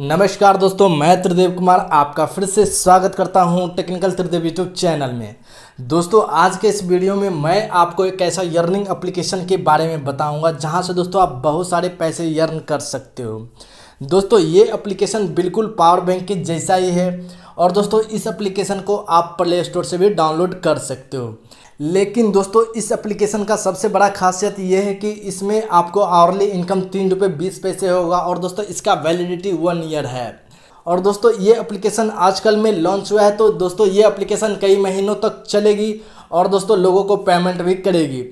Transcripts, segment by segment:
नमस्कार दोस्तों मैं त्रिदेव कुमार आपका फिर से स्वागत करता हूं टेक्निकल त्रिदेव यूट्यूब चैनल में दोस्तों आज के इस वीडियो में मैं आपको एक ऐसा यर्निंग एप्लीकेशन के बारे में बताऊंगा जहां से दोस्तों आप बहुत सारे पैसे यर्न कर सकते हो दोस्तों ये एप्लीकेशन बिल्कुल पावर बैंक के जैसा ही है और दोस्तों इस एप्लीकेशन को आप प्ले स्टोर से भी डाउनलोड कर सकते हो लेकिन दोस्तों इस एप्लीकेशन का सबसे बड़ा खासियत यह है कि इसमें आपको आवरली इनकम तीन रुपये बीस पैसे होगा और दोस्तों इसका वैलिडिटी वन ईयर है और दोस्तों ये एप्लीकेशन आजकल में लॉन्च हुआ है तो दोस्तों ये एप्लीकेशन कई महीनों तक चलेगी और दोस्तों लोगों को पेमेंट भी करेगी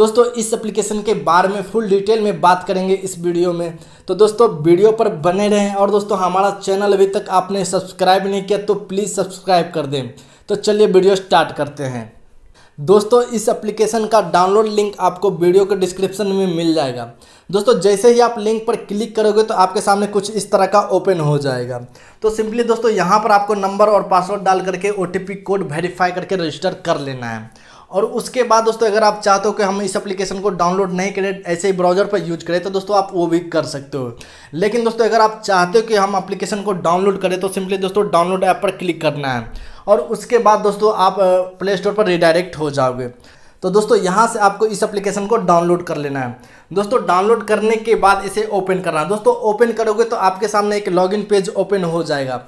दोस्तों इस एप्लीकेशन के बारे में फुल डिटेल में बात करेंगे इस वीडियो में तो दोस्तों वीडियो पर बने रहें और दोस्तों हमारा चैनल अभी तक आपने सब्सक्राइब नहीं किया तो प्लीज़ सब्सक्राइब कर दें तो चलिए वीडियो स्टार्ट करते हैं दोस्तों इस एप्लीकेशन का डाउनलोड लिंक आपको वीडियो के डिस्क्रिप्शन में मिल जाएगा दोस्तों जैसे ही आप लिंक पर क्लिक करोगे तो आपके सामने कुछ इस तरह का ओपन हो जाएगा तो सिंपली दोस्तों यहाँ पर आपको नंबर और पासवर्ड डाल करके ओ कोड वेरीफाई करके रजिस्टर कर लेना है और उसके बाद दोस्तों अगर आप चाहते हो कि हम इस एप्लीकेशन को डाउनलोड नहीं करें ऐसे ही ब्राउजर पर यूज करें तो दोस्तों आप वो भी कर सकते हो लेकिन दोस्तों अगर आप चाहते हो कि हम एप्लीकेशन को डाउनलोड करें तो सिंपली दोस्तों डाउनलोड ऐप पर क्लिक करना है और उसके बाद दोस्तों आप प्ले स्टोर पर रिडायरेक्ट हो जाओगे तो दोस्तों यहाँ से आपको इस एप्लीकेशन को डाउनलोड कर लेना है दोस्तों डाउनलोड करने के बाद इसे ओपन करना है दोस्तों ओपन करोगे तो आपके सामने एक लॉगिन पेज ओपन हो जाएगा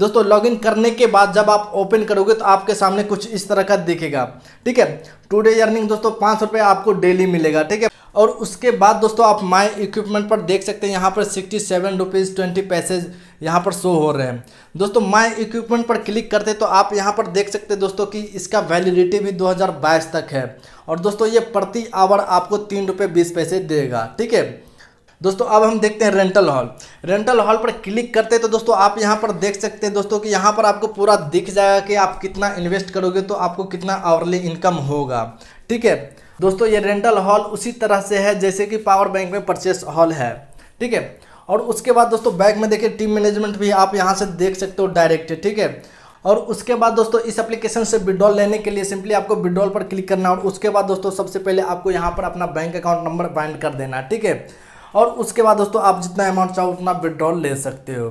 दोस्तों लॉगिन करने के बाद जब आप ओपन करोगे तो आपके सामने कुछ इस तरह का दिखेगा ठीक है टुडे अर्निंग दोस्तों पाँच सौ रुपये आपको डेली मिलेगा ठीक है और उसके बाद दोस्तों आप माई इक्विपमेंट पर देख सकते हैं यहाँ पर सिक्सटी सेवन रुपीज़ ट्वेंटी पैसेज यहाँ पर शो हो रहे हैं दोस्तों माई इक्विपमेंट पर क्लिक करते तो आप यहाँ पर देख सकते हैं दोस्तों कि इसका वैलिडिटी भी 2022 तक है और दोस्तों ये प्रति आवर आपको तीन रुपये बीस पैसे देगा ठीक है दोस्तों अब हम देखते हैं रेंटल हॉल रेंटल हॉल पर क्लिक करते हैं तो दोस्तों आप यहाँ पर देख सकते हैं दोस्तों कि यहाँ पर आपको पूरा दिख जाएगा कि आप कितना इन्वेस्ट करोगे तो आपको कितना आवरली इनकम होगा ठीक है दोस्तों ये रेंटल हॉल उसी तरह से है जैसे कि पावर बैंक में परचेस हॉल है ठीक है और उसके बाद दोस्तों बैंक में देखिए टीम मैनेजमेंट भी आप यहाँ से देख सकते हो डायरेक्ट ठीक है और उसके बाद दोस्तों इस एप्लीकेशन से विड्रॉल लेने के लिए सिंपली आपको विड्रॉल पर क्लिक करना और उसके बाद दोस्तों सबसे पहले आपको यहाँ पर अपना बैंक अकाउंट नंबर बाइंड कर देना ठीक है और उसके बाद दोस्तों आप जितना अमाउंट चाहो उतना विड्रॉल ले सकते हो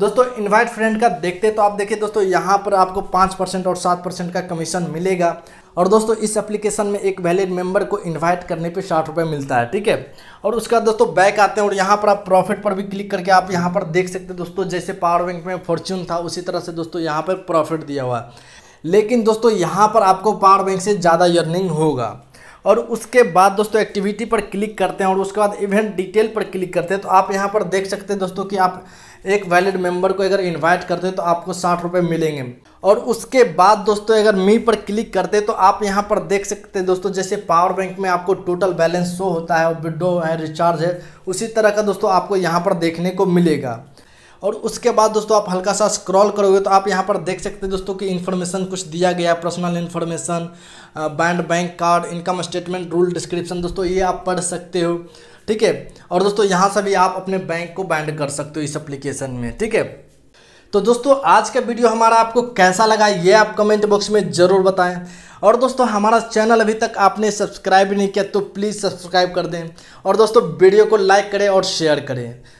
दोस्तों इनवाइट फ्रेंड का देखते तो आप देखिए दोस्तों यहाँ पर आपको पाँच परसेंट और सात परसेंट का कमीशन मिलेगा और दोस्तों इस एप्लीकेशन में एक वैलिड मेंबर को इनवाइट करने पे साठ रुपये मिलता है ठीक है और उसका दोस्तों बैक आते हैं और यहाँ पर आप प्रॉफिट पर भी क्लिक करके आप यहाँ पर देख सकते हैं दोस्तों जैसे पावर बैंक में फॉर्च्यून था उसी तरह से दोस्तों यहाँ पर प्रॉफिट दिया हुआ है लेकिन दोस्तों यहाँ पर आपको पावर बैंक से ज़्यादा अर्निंग होगा और उसके बाद दोस्तों एक्टिविटी पर क्लिक करते हैं और उसके बाद इवेंट डिटेल पर क्लिक करते हैं तो आप यहाँ पर देख सकते हैं दोस्तों कि आप एक वैलिड मेंबर को अगर इनवाइट करते हैं तो आपको साठ रुपये मिलेंगे और उसके बाद दोस्तों अगर मी पर क्लिक करते हैं तो आप यहाँ पर देख सकते हैं दोस्तों जैसे पावर बैंक में आपको टोटल बैलेंस शो होता है विड्रो है रिचार्ज है उसी तरह का दोस्तों आपको यहाँ पर देखने को मिलेगा और उसके बाद दोस्तों आप हल्का सा स्क्रॉल करोगे तो आप यहाँ पर देख सकते हैं दोस्तों कि इन्फॉर्मेशन कुछ दिया गया personal information band bank card income statement rule description दोस्तों ये आप पढ़ सकते हो ठीक है और दोस्तों यहाँ से भी आप अपने बैंक को बैंड कर सकते हो इस अप्लीकेशन में ठीक है तो दोस्तों आज का वीडियो हमारा आपको कैसा लगा ये आप कमेंट बॉक्स में ज़रूर बताएं और दोस्तों हमारा चैनल अभी तक आपने सब्सक्राइब नहीं किया तो प्लीज़ सब्सक्राइब कर दें और दोस्तों वीडियो को लाइक करें और शेयर करें